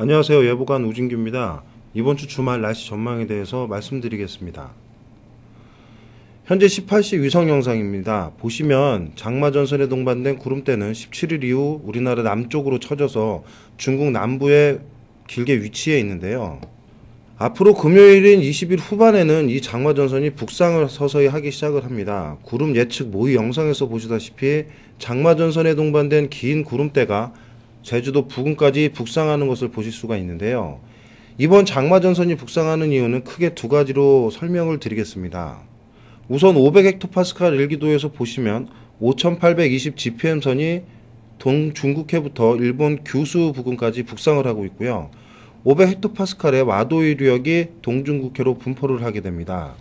안녕하세요. 예보관 우진규입니다. 이번 주 주말 날씨 전망에 대해서 말씀드리겠습니다. 현재 18시 위성 영상입니다. 보시면 장마 전선에 동반된 구름대는 17일 이후 우리나라 남쪽으로 쳐져서 중국 남부에 길게 위치해 있는데요. 앞으로 금요일인 20일 후반에는 이 장마 전선이 북상을 서서히 하기 시작을 합니다. 구름 예측 모의 영상에서 보시다시피 장마 전선에 동반된 긴 구름대가 제주도 부근까지 북상하는 것을 보실 수가 있는데요. 이번 장마전선이 북상하는 이유는 크게 두 가지로 설명을 드리겠습니다. 우선 500헥토파스칼 일기도에서 보시면 5820 GPM선이 동중국해부터 일본 규수 부근까지 북상을 하고 있고요. 500헥토파스칼의 와도위류역이 동중국해로 분포를 하게 됩니다.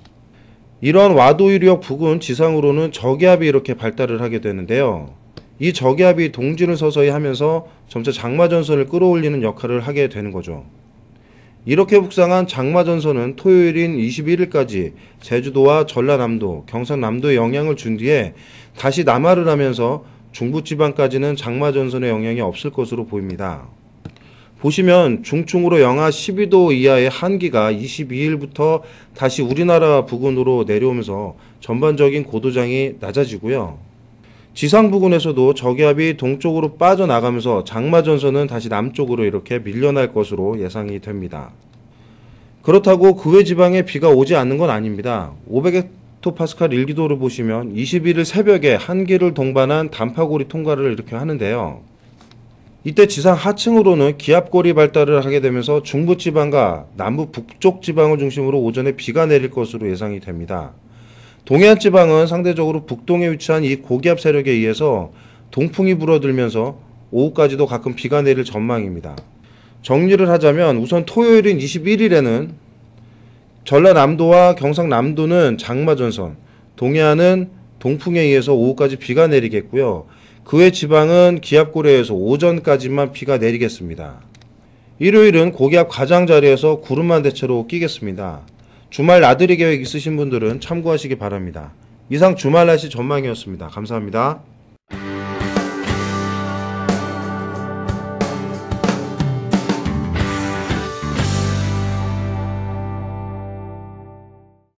이런 와도위류역 부근 지상으로는 저기압이 이렇게 발달을 하게 되는데요. 이 저기압이 동진을 서서히 하면서 점차 장마전선을 끌어올리는 역할을 하게 되는 거죠. 이렇게 북상한 장마전선은 토요일인 21일까지 제주도와 전라남도, 경상남도에 영향을 준 뒤에 다시 남하를 하면서 중부지방까지는 장마전선의 영향이 없을 것으로 보입니다. 보시면 중충으로 영하 12도 이하의 한기가 22일부터 다시 우리나라 부근으로 내려오면서 전반적인 고도장이 낮아지고요. 지상 부근에서도 저기압이 동쪽으로 빠져나가면서 장마 전선은 다시 남쪽으로 이렇게 밀려날 것으로 예상이 됩니다. 그렇다고 그 외 지방에 비가 오지 않는 건 아닙니다. 500헥토파스칼 일기도를 보시면 21일 새벽에 한기를 동반한 단파고리 통과를 이렇게 하는데요. 이때 지상 하층으로는 기압골이 발달을 하게 되면서 중부 지방과 남부 북쪽 지방을 중심으로 오전에 비가 내릴 것으로 예상이 됩니다. 동해안 지방은 상대적으로 북동에 위치한 이 고기압 세력에 의해서 동풍이 불어들면서 오후까지도 가끔 비가 내릴 전망입니다. 정리를 하자면 우선 토요일인 21일에는 전라남도와 경상남도는 장마전선, 동해안은 동풍에 의해서 오후까지 비가 내리겠고요. 그 외 지방은 기압고래에서 오전까지만 비가 내리겠습니다. 일요일은 고기압 가장자리에서 구름만 대체로 끼겠습니다. 주말 나들이 계획 있으신 분들은 참고하시기 바랍니다. 이상 주말 날씨 전망이었습니다. 감사합니다.